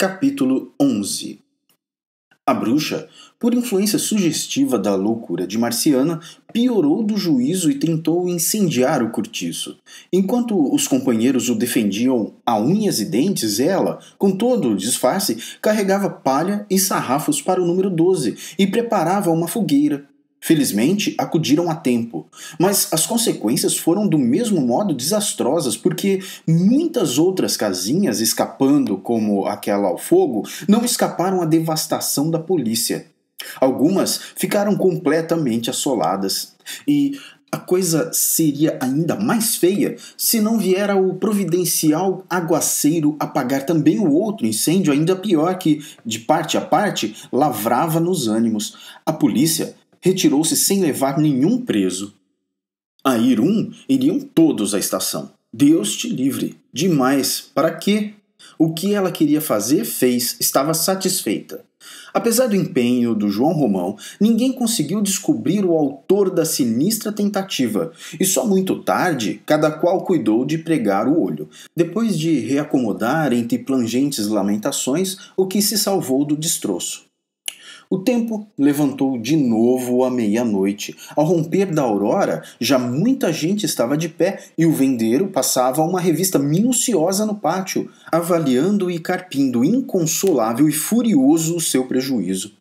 Capítulo 11 A bruxa, por influência sugestiva da loucura de Marciana, piorou do juízo e tentou incendiar o cortiço. Enquanto os companheiros o defendiam a unhas e dentes, ela, com todo o disfarce, carregava palha e sarrafos para o número 12 e preparava uma fogueira Felizmente, acudiram a tempo, mas as consequências foram do mesmo modo desastrosas, porque muitas outras casinhas escapando, como aquela ao fogo, não escaparam à devastação da polícia. Algumas ficaram completamente assoladas. E a coisa seria ainda mais feia se não viera o providencial aguaceiro apagar também o outro incêndio ainda pior que, de parte a parte, lavrava nos ânimos. A polícia retirou-se sem levar nenhum preso. A ir um, iriam todos à estação. Deus te livre. Demais. Para quê? O que ela queria fazer, fez, estava satisfeita. Apesar do empenho do João Romão, ninguém conseguiu descobrir o autor da sinistra tentativa, e só muito tarde cada qual cuidou de pregar o olho, depois de reacomodar entre plangentes lamentações o que se salvou do destroço. O tempo levantou de novo à meia-noite. Ao romper da aurora, já muita gente estava de pé e o vendeiro passava uma revista minuciosa no pátio, avaliando e carpindo inconsolável e furioso o seu prejuízo.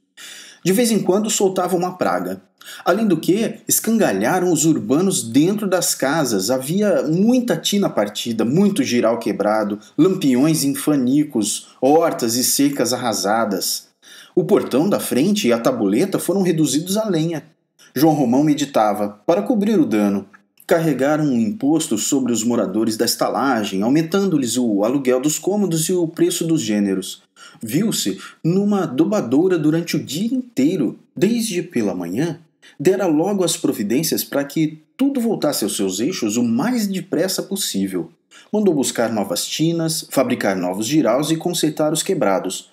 De vez em quando soltava uma praga. Além do que, escangalharam os urbanos dentro das casas. Havia muita tina partida, muito giral quebrado, lampiões em fanicos, hortas e secas arrasadas. O portão da frente e a tabuleta foram reduzidos à lenha. João Romão meditava, para cobrir o dano, carregar um imposto sobre os moradores da estalagem, aumentando-lhes o aluguel dos cômodos e o preço dos gêneros. Viu-se numa dobadoura durante o dia inteiro, desde pela manhã. Dera logo as providências para que tudo voltasse aos seus eixos o mais depressa possível. Mandou buscar novas tinas, fabricar novos giraus e consertar os quebrados.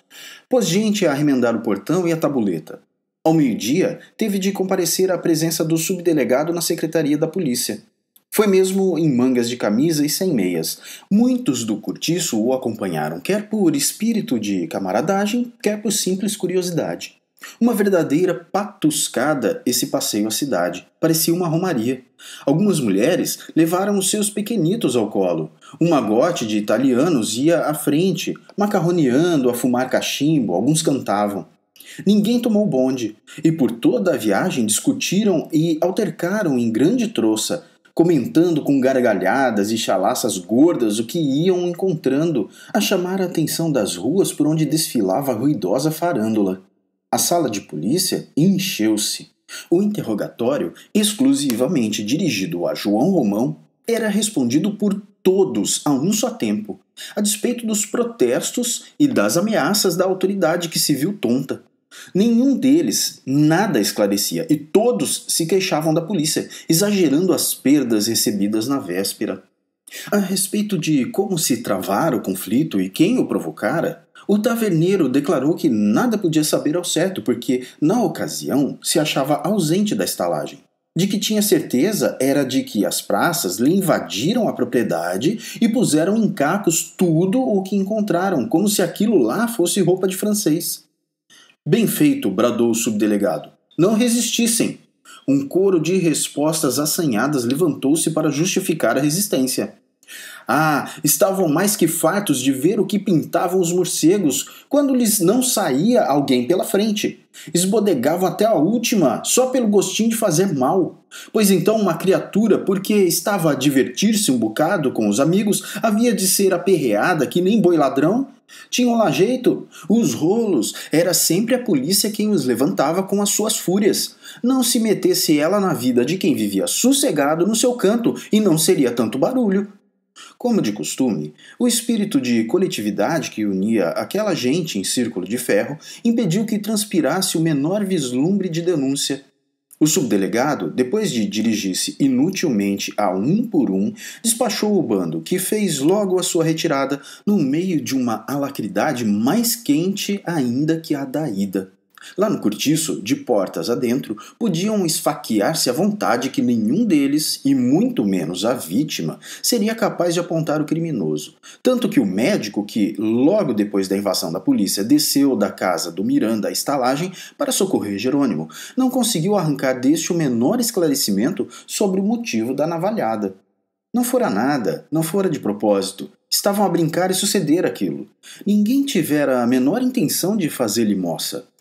Pôs gente a remendar o portão e a tabuleta. Ao meio-dia, teve de comparecer à presença do subdelegado na secretaria da polícia. Foi mesmo em mangas de camisa e sem meias. Muitos do cortiço o acompanharam, quer por espírito de camaradagem, quer por simples curiosidade. Uma verdadeira patuscada esse passeio à cidade. Parecia uma romaria. Algumas mulheres levaram os seus pequenitos ao colo. Um magote de italianos ia à frente, macarroneando a fumar cachimbo, alguns cantavam. Ninguém tomou bonde, e por toda a viagem discutiram e altercaram em grande troça, comentando com gargalhadas e chalaças gordas o que iam encontrando, a chamar a atenção das ruas por onde desfilava a ruidosa farândula. A sala de polícia encheu-se. O interrogatório, exclusivamente dirigido a João Romão, era respondido por todos a um só tempo, a despeito dos protestos e das ameaças da autoridade que se viu tonta. Nenhum deles nada esclarecia e todos se queixavam da polícia, exagerando as perdas recebidas na véspera. A respeito de como se travar o conflito e quem o provocara, o taverneiro declarou que nada podia saber ao certo porque, na ocasião, se achava ausente da estalagem. De que tinha certeza era de que as praças lhe invadiram a propriedade e puseram em cacos tudo o que encontraram, como se aquilo lá fosse roupa de francês. Bem feito, bradou o subdelegado. Não resistissem. Um coro de respostas assanhadas levantou-se para justificar a resistência. Ah, estavam mais que fartos de ver o que pintavam os morcegos quando lhes não saía alguém pela frente. Esbodegavam até a última, só pelo gostinho de fazer mal. Pois então uma criatura, porque estava a divertir-se um bocado com os amigos, havia de ser aperreada que nem boi ladrão? Tinham lá jeito? Os rolos, era sempre a polícia quem os levantava com as suas fúrias. Não se metesse ela na vida de quem vivia sossegado no seu canto e não seria tanto barulho. Como de costume, o espírito de coletividade que unia aquela gente em círculo de ferro impediu que transpirasse o menor vislumbre de denúncia. O subdelegado, depois de dirigir-se inutilmente a um por um, despachou o bando, que fez logo a sua retirada no meio de uma alacridade mais quente ainda que a da ida. Lá no cortiço, de portas adentro, podiam esfaquear-se à vontade que nenhum deles, e muito menos a vítima, seria capaz de apontar o criminoso. Tanto que o médico que, logo depois da invasão da polícia, desceu da casa do Miranda à estalagem para socorrer Jerônimo, não conseguiu arrancar deste o menor esclarecimento sobre o motivo da navalhada. Não fora nada, não fora de propósito. Estavam a brincar e suceder aquilo. Ninguém tivera a menor intenção de fazer-lhe moça.